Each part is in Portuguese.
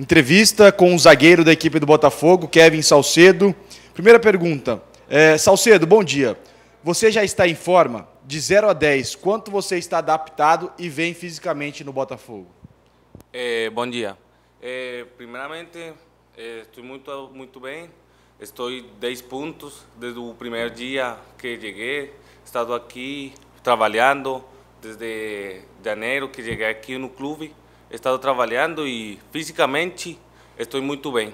Entrevista com o zagueiro da equipe do Botafogo, Kevin Salcedo. Primeira pergunta. É, Salcedo, bom dia. Você já está em forma? De 0 a 10, quanto você está adaptado e vem fisicamente no Botafogo? É, bom dia. É, primeiramente, é, estou muito, muito bem. Estou 10 pontos desde o primeiro dia que cheguei. Estado aqui trabalhando desde janeiro que cheguei aqui no clube. Estou estado trabalhando e fisicamente estou muito bem.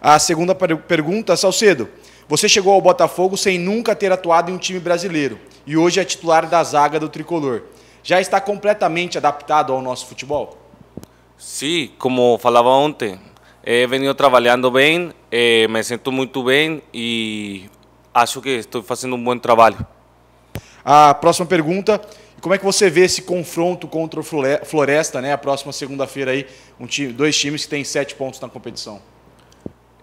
A segunda pergunta, Salcedo. Você chegou ao Botafogo sem nunca ter atuado em um time brasileiro e hoje é titular da zaga do tricolor. Já está completamente adaptado ao nosso futebol? Sim, como falava ontem, he trabalhando bem, eh, me sinto muito bem e acho que estou fazendo um bom trabalho. A próxima pergunta como é que você vê esse confronto contra o Floresta, né? A próxima segunda-feira aí, um time, dois times que têm sete pontos na competição.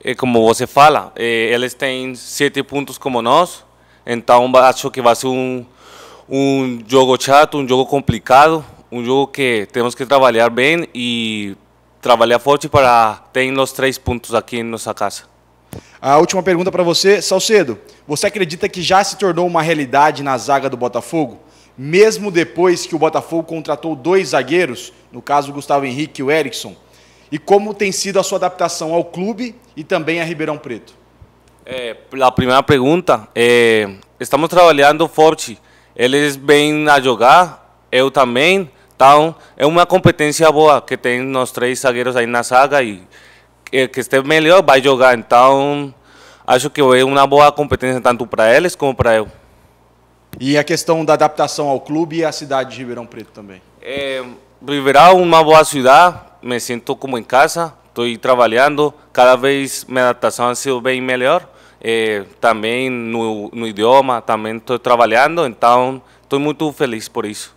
É como você fala, é, eles têm sete pontos como nós, então acho que vai ser um, um jogo chato, um jogo complicado, um jogo que temos que trabalhar bem e trabalhar forte para ter os três pontos aqui em nossa casa. A última pergunta para você, Salcedo. Você acredita que já se tornou uma realidade na zaga do Botafogo? mesmo depois que o Botafogo contratou dois zagueiros, no caso Gustavo Henrique e o Erickson, e como tem sido a sua adaptação ao clube e também a Ribeirão Preto? É, a primeira pergunta, é, estamos trabalhando forte, eles vêm a jogar, eu também, então é uma competência boa que tem nos três zagueiros aí na saga e é, que estiver melhor vai jogar, então acho que é uma boa competência tanto para eles como para eu. E a questão da adaptação ao clube e à cidade de Ribeirão Preto também. É, Ribeirão é uma boa cidade, me sinto como em casa, estou trabalhando, cada vez minha adaptação ha sido bem melhor. É, também no, no idioma, também estou trabalhando, então estou muito feliz por isso.